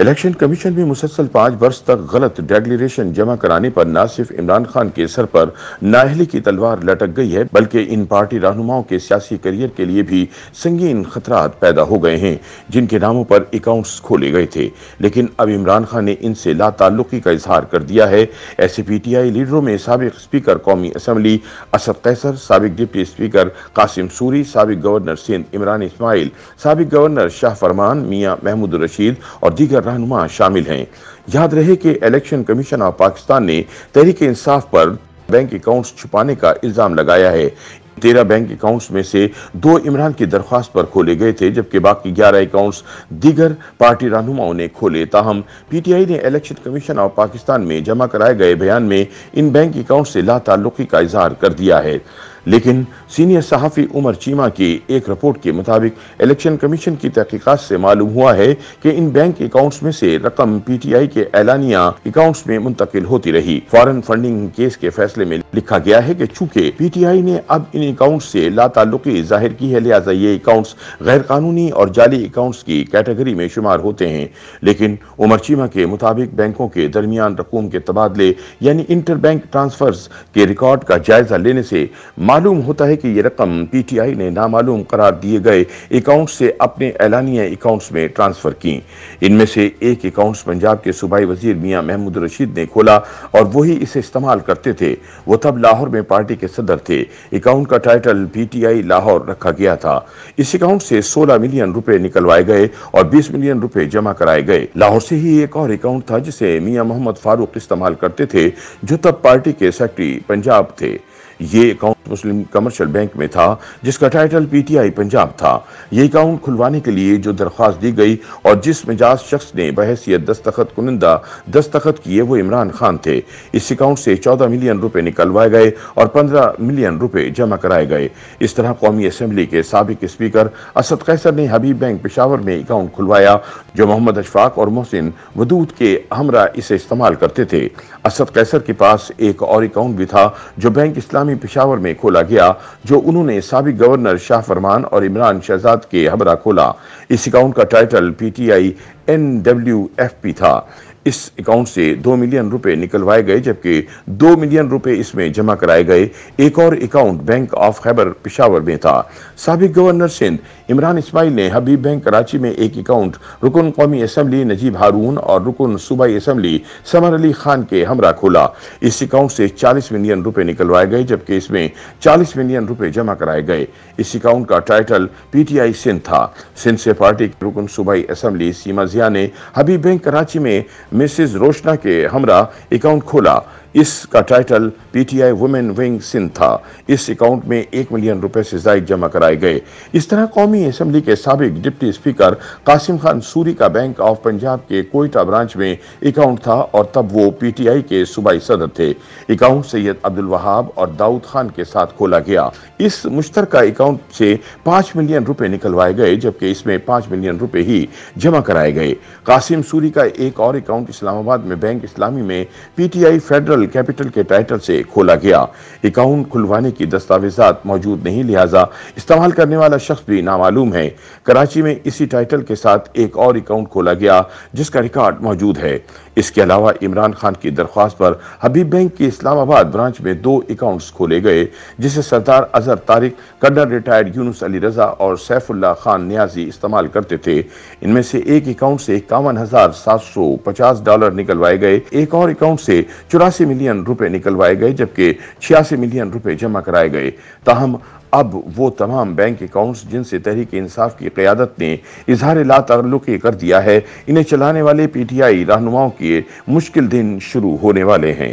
election commission भी मुसलसल पांच वर्ष तक गलत डेक्लेशन जमा कराने पर न सिर्फ इमरान खान के सर पर नाहली की तलवार लटक गई है बल्कि इन पार्टी रहनुमाओं के सियासी करियर के लिए भी संगीन खतरा पैदा हो गए हैं जिनके नामों पर अकाउंट्स खोले गए थे लेकिन अब इमरान खान ने इनसे लातालुकी का इजहार कर दिया है ऐसे पी टी आई लीडरों में सबक स्पीकर कौमी असम्बली असद कैसर सबक डिप्टी स्पीकर कासिम सूरी सबक गवर्नर सिंध इमरान इसमाइल सबक गवर्नर शाह फरमान मियाँ महमूद रशीद और दीगर रहनुमा शामिल हैं याद रहे कि इलेक्शन कमीशन ऑफ पाकिस्तान ने तहरीक इंसाफ पर बैंक अकाउंट्स छुपाने का इल्जाम लगाया है तेरह बैंक अकाउंट्स में से दो इमरान की दरख्वास्त पर खोले गए थे जबकि बाकी ग्यारह अकाउंट्स दीगर पार्टी रहनुमाओं ने खोले ताहम पीटीआई ने इलेक्शन कमीशन ऑफ पाकिस्तान में जमा कराए गए बयान में इन बैंक अकाउंट से लाताल्लुकी का इजहार कर दिया है लेकिन सीनियर सहाफ़ी उमर चीमा की एक रिपोर्ट के मुताबिक इलेक्शन कमीशन की तहकीकत से मालूम हुआ है कि इन बैंक अकाउंट्स में से रकम पीटीआई के एलानिया अकाउंट्स में मुंतकिल होती रही फॉरेन फंडिंग केस के फैसले में लिखा गया है कि चूंकि पीटीआई ने अब इन अकाउंट से लाताल्लुकी जाहिर की है लिहाजा ये अकाउंट्स गैर कानूनी और जाली अकाउंट्स की कैटेगरी में शुमार होते हैं लेकिन उमर चीमा के मुताबिक बैंकों के दरमियान रकूम के तबादले यानी इंटर बैंक ट्रांसफर्स के रिकॉर्ड का जायजा लेने से मालूम होता है कि यह रकम पीटीआई ने नामालूम करार दिए गए अकाउंट से अपने एलानिया अकाउंट्स में ट्रांसफर की इनमें से एक अकाउंट्स पंजाब के सूबाई वजीर मियाँ महमूद रशीद ने खोला और वही इसे इस्तेमाल करते थे वो तब लाहौर में पार्टी के सदर थे अकाउंट का टाइटल पीटीआई लाहौर रखा गया था इस अकाउंट से सोलह मिलियन रुपए निकलवाए गए और बीस मिलियन रुपए जमा कराए गए लाहौर से ही एक और अकाउंट था जिसे मियाँ मोहम्मद फारूक इस्तेमाल करते थे जो तब पार्टी के सेक्रेटरी पंजाब थे ये अकाउंट मुस्लिम कमर्शियल बैंक में था जिसका टाइटल पीटीआई पंजाब था ये अकाउंट खुलवाने के लिए जो दरख्वास्त दी गई और जिस मिजाज शख्स ने बहसीत दस्तखत कुनिंदा दस्तखत किए वो इमरान खान थे इस अकाउंट से चौदह मिलियन रुपए निकलवाए गए और पंद्रह मिलियन रुपए जमा कराए गए इस तरह कौमी असम्बली के सबक स्पीकर असद कैसर ने हबीब बैंक पिशावर में अकाउंट खुलवाया जो मोहम्मद अशफाक और मोहसिन वदूद के हमरा इसे इस्तेमाल करते थे असद कैसर के पास एक और अकाउंट भी था जो बैंक इस्लामी पिशावर में खोला गया जो उन्होंने सबक गवर्नर शाह फरमान और इमरान शहजाद के हमरा खोला इस अकाउंट का टाइटल पीटीआई एनडब्ल्यूएफपी था इस अकाउंट से दो मिलियन रुपए निकलवाए गए जबकि दो मिलियन रुपए इसमें जमा कराए गए एक और account bank of Khyber Peshawar में था सबक गवर्नर सिंध इमरान इसमाइल ने हबीब बैंक कराची में एक अकाउंट रुकन कौमी असम्बली नजीब हारून और रुकन सूबाई असम्बली समर अली खान के हमरा खोला इस अकाउंट से चालीस मिलियन रुपए निकलवाए गए जबकि इसमें चालीस मिलियन रुपए जमा कराए गए इस अकाउंट का title P T I Sindh था सिंध से पार्टी रुकन सूबाई असम्बली सीमा जिया ने हबीब बैंक कराची में मिसिस रोशना के हमरा अकाउंट खोला इसका title PTI women wing Sindh था इस अकाउंट में एक मिलियन रुपए से जायद जमा कराए गए इस तरह कौमी असम्बली के सबक डिप्टी स्पीकर कासिम खान सूरी का बैंक ऑफ पंजाब के कोयटा ब्रांच में अकाउंट था और तब वो पीटीआई के सूबाई सदर थे अकाउंट सैयद अब्दुल वहाब और दाऊद खान के साथ खोला गया इस मुश्तर अकाउंट से पांच मिलियन रुपए निकलवाए गए जबकि इसमें पांच मिलियन रुपए ही जमा कराए गए कासिम सूरी का एक और अकाउंट इस्लामाबाद में बैंक इस्लामी में पीटीआई फेडरल इंटेलेक्चुअल कैपिटल के टाइटल से खोला गया अकाउंट खुलवाने की दस्तावेजात मौजूद नहीं लिहाजा इस्तेमाल करने वाला शख्स भी नामालूम है कराची में इसी टाइटल के साथ एक और अकाउंट खोला गया जिसका रिकॉर्ड मौजूद है इसके अलावा इमरान खान की दरख्वास्त पर हबीब बैंक की इस्लामाबाद ब्रांच में दो अकाउंट्स खोले गए जिसे सरदार अजहर तारिक कन्नर रिटायर्ड यूनुस अली रजा और सैफुल्ला खान न्याजी इस्तेमाल करते थे इनमें से एक अकाउंट से इक्यावन हजार सात सौ पचास डॉलर निकलवाए गए एक और अकाउंट से चौरासी मिलियन रुपए निकलवाए गए जबकि छियासी मिलियन रुपए जमा कराए गए ताहम अब वो तमाम बैंक अकाउंट्स जिनसे तहरीक इंसाफ की क्यादत ने इजहार ला तल्लुक़ कर दिया है इन्हें चलाने वाले पी टी आई रहनुमाओं के मुश्किल दिन शुरू होने वाले हैं